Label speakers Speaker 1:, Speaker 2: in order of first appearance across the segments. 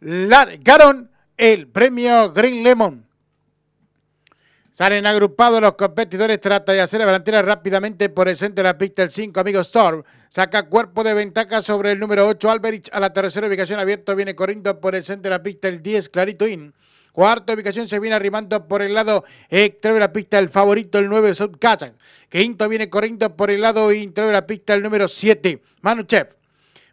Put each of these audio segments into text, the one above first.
Speaker 1: largaron el premio Green Lemon. Salen agrupados los competidores, trata de hacer la delantera rápidamente por el centro de la pista el 5, amigo Storm. Saca cuerpo de ventaja sobre el número 8, Alberich a la tercera ubicación abierto, viene corriendo por el centro de la pista el 10, Clarito In. Cuarta ubicación se viene arrimando por el lado exterior de la pista el favorito, el 9, South Quinto viene corriendo por el lado interior de la pista el número 7, Manuchev.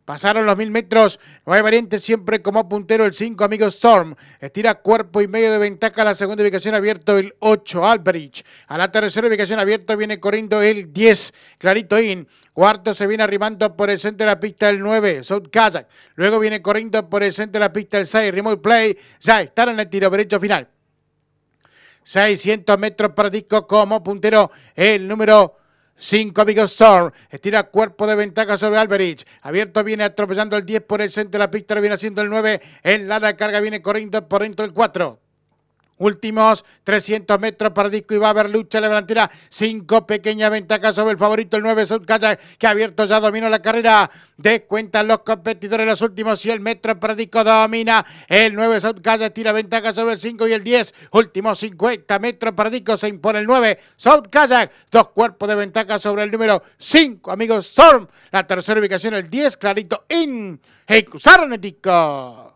Speaker 1: Pasaron los mil metros. hay Variante siempre como puntero el 5, Amigo Storm. Estira cuerpo y medio de ventaja la segunda ubicación abierto el 8, Alberich. A la tercera ubicación abierta, viene corriendo el 10, Clarito In. Cuarto se viene arrimando por el centro de la pista el 9, South Kazak. Luego viene corriendo por el centro de la pista el 6, Remote Play. Ya están en el tiro derecho final. 600 metros para disco como puntero el número 5 Amigos Storm estira cuerpo de ventaja sobre Alberich. Abierto viene atropellando el 10 por el centro de la pista, viene haciendo el 9. En la carga viene corriendo por dentro el 4. Últimos 300 metros para Disco y va a haber lucha la delantera Cinco pequeñas ventajas sobre el favorito, el 9 South Kayak, que ha abierto ya dominó la carrera. Descuentan los competidores los últimos 100 metros para Disco domina. El 9 South Kayak tira ventaja sobre el 5 y el 10. Últimos 50 metros para Disco se impone el 9 South Kayak. Dos cuerpos de ventaja sobre el número 5, amigos Storm. La tercera ubicación, el 10, clarito in. E